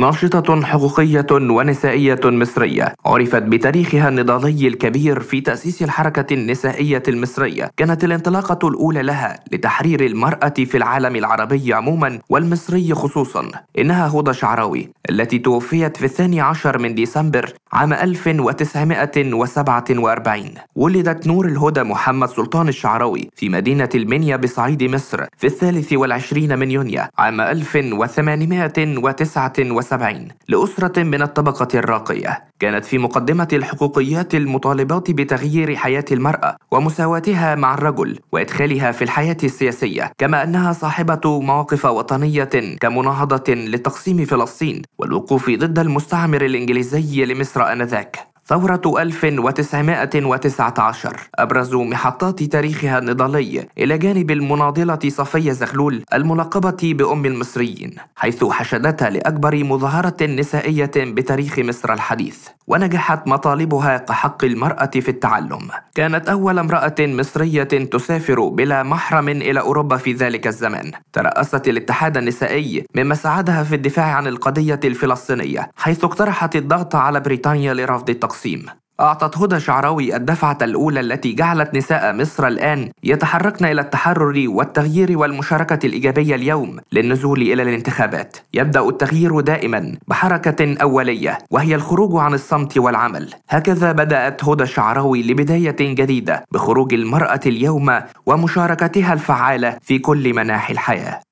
ناشطة حقوقية ونسائية مصرية عرفت بتاريخها النضالي الكبير في تأسيس الحركة النسائية المصرية كانت الانطلاقة الأولى لها لتحرير المرأة في العالم العربي عموما والمصري خصوصا إنها هدى شعراوي التي توفيت في الثاني عشر من ديسمبر عام 1947 ولدت نور الهدى محمد سلطان الشعراوي في مدينة المنيا بصعيد مصر في الثالث والعشرين من يونيو عام 1879 1970 لأسرة من الطبقة الراقية كانت في مقدمة الحقوقيات المطالبات بتغيير حياة المرأة ومساواتها مع الرجل وإدخالها في الحياة السياسية كما أنها صاحبة مواقف وطنية كمناهضة لتقسيم فلسطين والوقوف ضد المستعمر الإنجليزي لمصر آنذاك ثورة 1919 أبرز محطات تاريخها النضالي إلى جانب المناضلة صفية زغلول الملقبة بأم المصريين حيث حشدتها لأكبر مظاهرة نسائية بتاريخ مصر الحديث ونجحت مطالبها كحق المرأة في التعلم كانت أول امرأة مصرية تسافر بلا محرم إلى أوروبا في ذلك الزمان ترأست الاتحاد النسائي مما ساعدها في الدفاع عن القضية الفلسطينية حيث اقترحت الضغط على بريطانيا لرفض التقسيم أعطت هدى شعراوي الدفعة الأولى التي جعلت نساء مصر الآن يتحركن إلى التحرر والتغيير والمشاركة الإيجابية اليوم للنزول إلى الانتخابات. يبدأ التغيير دائما بحركة أولية وهي الخروج عن الصمت والعمل. هكذا بدأت هدى شعراوي لبداية جديدة بخروج المرأة اليوم ومشاركتها الفعالة في كل مناحي الحياة.